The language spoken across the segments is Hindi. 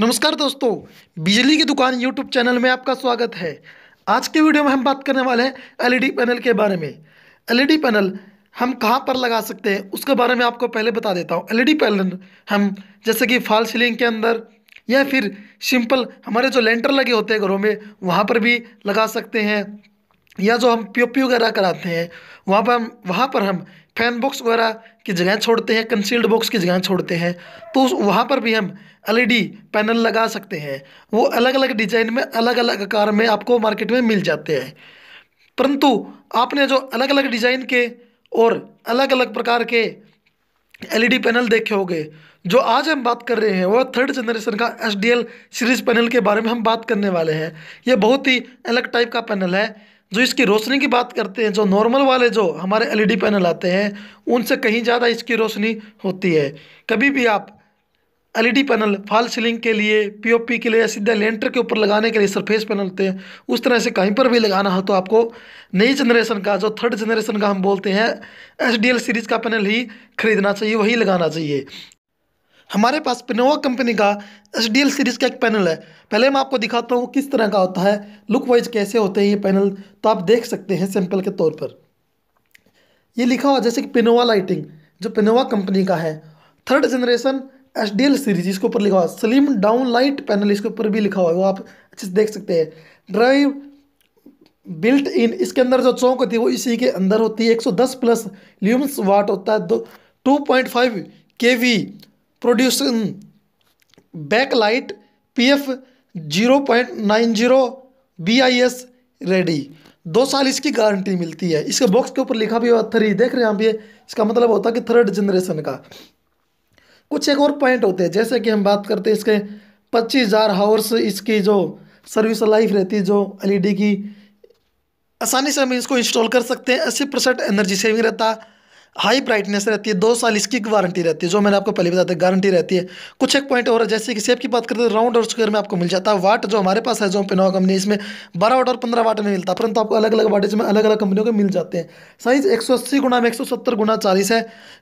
नमस्कार दोस्तों बिजली की दुकान यूट्यूब चैनल में आपका स्वागत है आज के वीडियो में हम बात करने वाले हैं एलईडी e पैनल के बारे में एलईडी e पैनल हम कहाँ पर लगा सकते हैं उसके बारे में आपको पहले बता देता हूँ एलईडी e पैनल हम जैसे कि फॉल सीलिंग के अंदर या फिर सिंपल हमारे जो लेंटर लगे होते हैं घरों में वहाँ पर भी लगा सकते हैं या जो हम पी वगैरह कराते हैं वहाँ पर हम वहाँ पर हम फैन बॉक्स वगैरह की जगह छोड़ते हैं कंसील्ड बॉक्स की जगह छोड़ते हैं तो वहाँ पर भी हम एलईडी e पैनल लगा सकते हैं वो अलग अलग डिजाइन में अलग अलग आकार में आपको मार्केट में मिल जाते हैं परंतु आपने जो अलग अलग डिज़ाइन के और अलग अलग प्रकार के एलईडी e पैनल देखे होंगे जो आज हम बात कर रहे हैं वह थर्ड जनरेशन का एस सीरीज़ पैनल के बारे में हम बात करने वाले हैं यह बहुत ही अलग टाइप का पैनल है जो इसकी रोशनी की बात करते हैं जो नॉर्मल वाले जो हमारे एलईडी पैनल e आते हैं उनसे कहीं ज़्यादा इसकी रोशनी होती है कभी भी आप एलईडी पैनल फाल सीलिंग के लिए पीओपी के लिए या सीधा लेंटर के ऊपर लगाने के लिए सरफेस पैनल होते हैं उस तरह से कहीं पर भी लगाना हो तो आपको नई जनरेशन का जो थर्ड जनरेशन का हम बोलते हैं एस सीरीज़ का पैनल ही खरीदना चाहिए वही लगाना चाहिए हमारे पास पिनोवा कंपनी का एस डी एल सीरीज़ का एक पैनल है पहले मैं आपको दिखाता हूँ किस तरह का होता है लुक वाइज कैसे होते हैं ये पैनल तो आप देख सकते हैं सैंपल के तौर पर ये लिखा हुआ जैसे कि पिनोवा लाइटिंग जो पिनोवा कंपनी का है third generation S D L series इसके ऊपर लिखा हुआ स्लिम डाउन लाइट पैनल इसके ऊपर भी लिखा हुआ है वो आप अच्छे से देख सकते हैं ड्राइव बिल्ट इन इसके अंदर जो चौंक होती है वो इसी के अंदर होती है 110 प्लस ल्यूम्स वाट होता है दो two point five K V produce P F zero point nine zero B I S ready दो साल इसकी गारंटी मिलती है इसके बॉक्स के ऊपर लिखा भी हुआ थ्री देख रहे हैं आप ये इसका मतलब होता है कि थर्ड जनरेशन का कुछ एक और पॉइंट होते हैं जैसे कि हम बात करते हैं इसके पच्चीस हज़ार हावर्स इसकी जो सर्विस लाइफ रहती है जो एलईडी e की आसानी से हम इसको इंस्टॉल कर सकते हैं अस्सी परसेंट एनर्जी सेविंग रहता हाई ब्राइटनेस रहती है दो साल इसकी वारंटी रहती है जो मैंने आपको पहले बताया था गारंटी रहती है कुछ एक पॉइंट और जैसे कि सेब की बात करते हैं राउंड और स्क्वेयर में आपको मिल जाता है वाट जो हमारे पास है जो पिनोवा कंपनी इसमें बारह वाट और पंद्रह वाट में मिलता है परंतु आपको अलग अलग वाटेज में अलग अलग कंपनियों के मिल जाते हैं साइज़ एक सौ अस्सी गुना में एक सौ सत्तर गुना चालीस है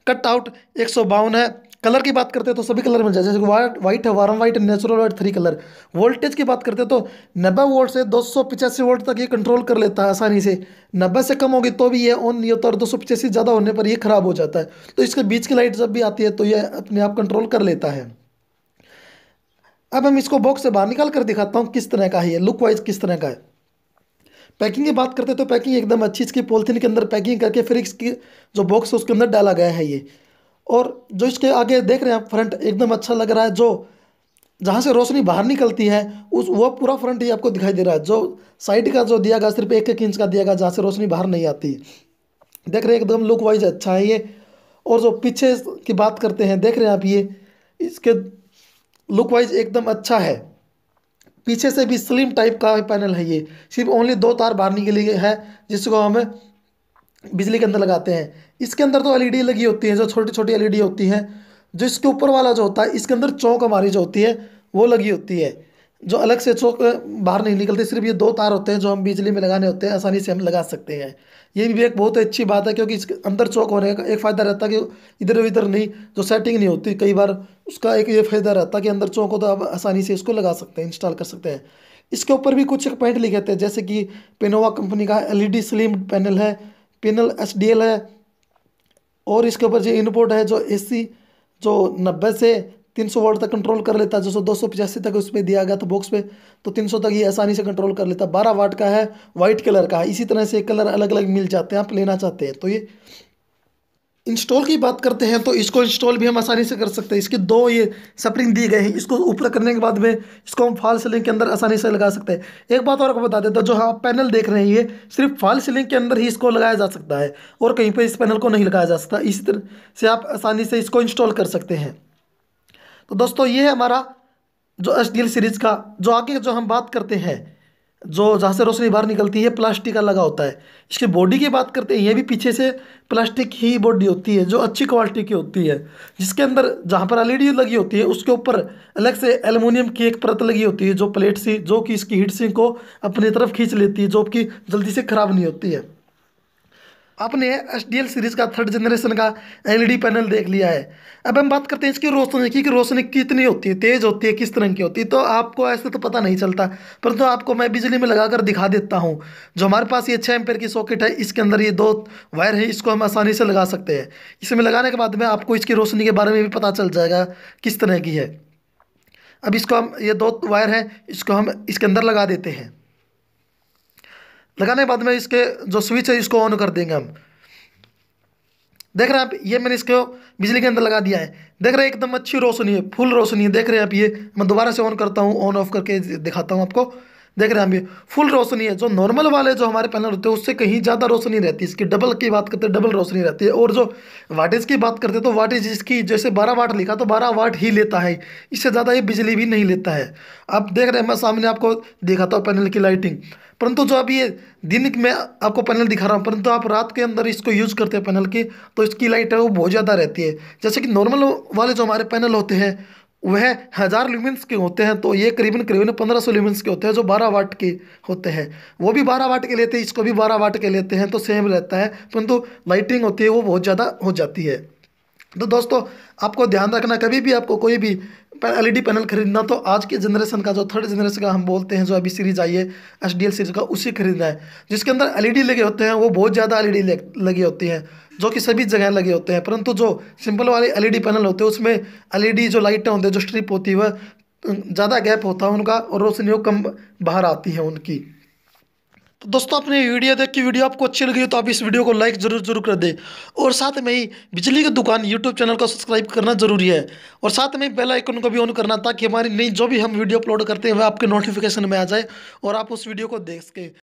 कट आउट एक सौ बावन है कलर की बात करते हैं तो सभी कलर मिल जाए जैसे व्हाइट है warm white natural white three colour voltage की बात करते हैं तो नब्बे वोल्ट से दो सौ पिचासी वोल्ट तक ये कंट्रोल कर लेता है आसानी से नब्बे से कम होगी तो भी ये ऑन नहीं होता और दो सौ पिचासी ज़्यादा होने पर ये ख़राब हो जाता है तो इसके बीच की लाइट जब भी आती है तो ये अपने आप कंट्रोल कर लेता है अब हम इसको बॉक्स से बाहर निकाल कर दिखाता हूँ किस तरह का है ये लुक वाइज किस तरह का है पैकिंग की बात करते हैं तो पैकिंग एकदम अच्छी इसकी पॉलिथीन के अंदर पैकिंग करके फिर इसकी जो बॉक्स है उसके अंदर डाला गया है ये और जो इसके आगे देख रहे हैं आप फ्रंट एकदम अच्छा लग रहा है जो जहाँ से रोशनी बाहर निकलती है उस वो पूरा फ्रंट ही आपको दिखाई दे रहा है जो साइड का जो दिया गया सिर्फ एक एक इंच का दिया गया जहाँ से रोशनी बाहर नहीं आती देख रहे हैं एकदम लुक वाइज अच्छा है ये और जो पीछे की बात करते हैं देख रहे हैं आप ये इसके लुक वाइज एकदम अच्छा है पीछे से भी स्लिम टाइप का पैनल है ये सिर्फ ओनली दो तार बाहर निकली है जिसको हमें बिजली के अंदर लगाते हैं इसके अंदर तो एलईडी e लगी होती है जो छोटी छोटी एलईडी होती है जो इसके ऊपर वाला जो होता है इसके अंदर चौक हमारी जो होती है वो लगी होती है जो अलग से चौक बाहर नहीं निकलते सिर्फ ये दो तार होते हैं जो हम बिजली में लगाने होते हैं आसानी से हम लगा सकते हैं ये भी एक बहुत अच्छी बात है क्योंकि इसके अंदर चौक होने का एक फ़ायदा रहता है कि इधर उधर नहीं जो सेटिंग नहीं होती कई बार उसका एक ये फ़ायदा रहता है कि अंदर चौक हो तो आप आसानी से इसको लगा सकते हैं इंस्टॉल कर सकते हैं इसके ऊपर भी कुछ पॉइंट लिखे थे जैसे कि पेनोवा कंपनी का डी स्लिम पैनल है पिनल एस है और इसके ऊपर जो इनपुट है जो ए जो नब्बे से तीन सौ वोल्ट तक कंट्रोल कर लेता है जो दो सौ पचासी तक उसमें दिया गया था बॉक्स पे तो तीन सौ तक ये आसानी से कंट्रोल कर लेता है बारह वाट का है वाइट कलर का है इसी तरह से कलर अलग अलग मिल जाते हैं आप लेना चाहते हैं तो ये इंस्टॉल की बात करते हैं तो इसको इंस्टॉल भी हम आसानी से कर सकते हैं इसके दो ये स्प्रिंग दिए गए हैं इसको ऊपर करने के बाद में इसको हम फाल सीलिंग के अंदर आसानी से लगा सकते हैं एक बात और आपको बता देता तो हूँ जो हाँ पैनल देख रहे हैं ये सिर्फ फाल सीलिंग के अंदर ही इसको लगाया जा सकता है और कहीं पर इस पैनल को नहीं लगाया जा सकता इसी तरह से आप आसानी से इसको इंस्टॉल कर सकते हैं तो दोस्तों ये है हमारा जो एच सीरीज़ का जो आगे जो हम बात करते हैं जो जहाँ से रोशनी बाहर निकलती है प्लास्टिक का लगा होता है इसके बॉडी की बात करते हैं ये भी पीछे से प्लास्टिक ही बॉडी होती है जो अच्छी क्वालिटी की होती है जिसके अंदर जहाँ पर एलईडी लगी होती है उसके ऊपर अलग से एलुमिनियम की एक परत लगी होती है जो प्लेट सी जो कि इसकी हीट सिंह को अपनी तरफ खींच लेती है जो कि जल्दी से ख़राब नहीं होती है आपने एस डी एल सीरीज का थर्ड जनरेशन का एलईडी पैनल e देख लिया है अब हम बात करते हैं इसकी रोशनी की कि रोशनी कितनी होती है तेज़ होती है किस तरह की होती है तो आपको ऐसे तो पता नहीं चलता परंतु तो आपको मैं बिजली में लगाकर दिखा देता हूँ जो हमारे पास ये छः एम्पेयर की सॉकेट है इसके अंदर ये दो वायर है इसको हम आसानी से लगा सकते हैं इसमें लगाने के बाद में आपको इसकी रोशनी के बारे में भी पता चल जाएगा किस तरह की है अब इसको हम ये दो वायर हैं इसको हम इसके अंदर लगा देते हैं लगाने के बाद में इसके जो स्विच है इसको ऑन कर देंगे हम देख रहे हैं आप ये मैंने इसको बिजली के अंदर लगा दिया है देख रहे हैं एकदम अच्छी रोशनी है फुल रोशनी है देख रहे हैं आप ये मैं दोबारा से ऑन करता हूँ ऑन ऑफ करके दिखाता हूँ आपको देख रहे हैं हम ये फुल रोशनी है जो नॉर्मल वाले जो हमारे पैनल होते हैं उससे कहीं ज़्यादा रोशनी रहती है इसकी डबल की बात करते हैं डबल रोशनी रहती है और जो वाटेज की बात करते हैं तो वाटेज इसकी जैसे बारह वाट लिखा तो बारह वाट ही लेता है इससे ज़्यादा ये बिजली भी नहीं लेता है आप देख रहे हैं मैं सामने आपको दिखाता हूँ पैनल की लाइटिंग परंतु जो अभी ये दिन में आपको पैनल दिखा रहा हूँ परंतु आप रात के अंदर इसको यूज़ करते हैं पैनल की तो इसकी लाइट है वो बहुत ज़्यादा रहती है जैसे कि नॉर्मल वाले जो हमारे पैनल होते हैं वह हज़ार लुमिन्स के होते हैं तो ये करीबन करीबन पंद्रह सौ लुमिन्स के होते हैं जो बारह वाट के होते हैं वो भी बारह वाट के लेते हैं इसको भी बारह वाट के लेते हैं तो सेम रहता है परंतु लाइटिंग होती है वो बहुत ज़्यादा हो जाती है तो दोस्तों आपको ध्यान रखना कभी भी आपको कोई भी एल ई पैनल खरीदना तो आज के जनरेशन का जो थर्ड जनरेशन का हम बोलते हैं जो अभी सीरीज आई है एस सीरीज का उसे खरीदना है जिसके अंदर एल e लगे होते हैं वो बहुत ज़्यादा एल e लगी होती हैं जो कि सभी जगह लगे होते हैं परंतु जो सिंपल वाले एल पैनल e होते हैं उसमें एल जो लाइटें होती है जो स्ट्रिप होती है वह अं, ज़्यादा गैप होता है उनका और रोशनी कम बाहर आती है उनकी दोस्तों आपने वीडियो देख के वीडियो आपको अच्छी लगी हो तो आप इस वीडियो को लाइक जरूर जरूर कर दें और साथ में ही बिजली की दुकान यूट्यूब चैनल को सब्सक्राइब करना जरूरी है और साथ में बेल आइकन को भी ऑन करना ताकि हमारी नई जो भी हम वीडियो अपलोड करते हैं वह आपके नोटिफिकेशन में आ जाए और आप उस वीडियो को देख सकें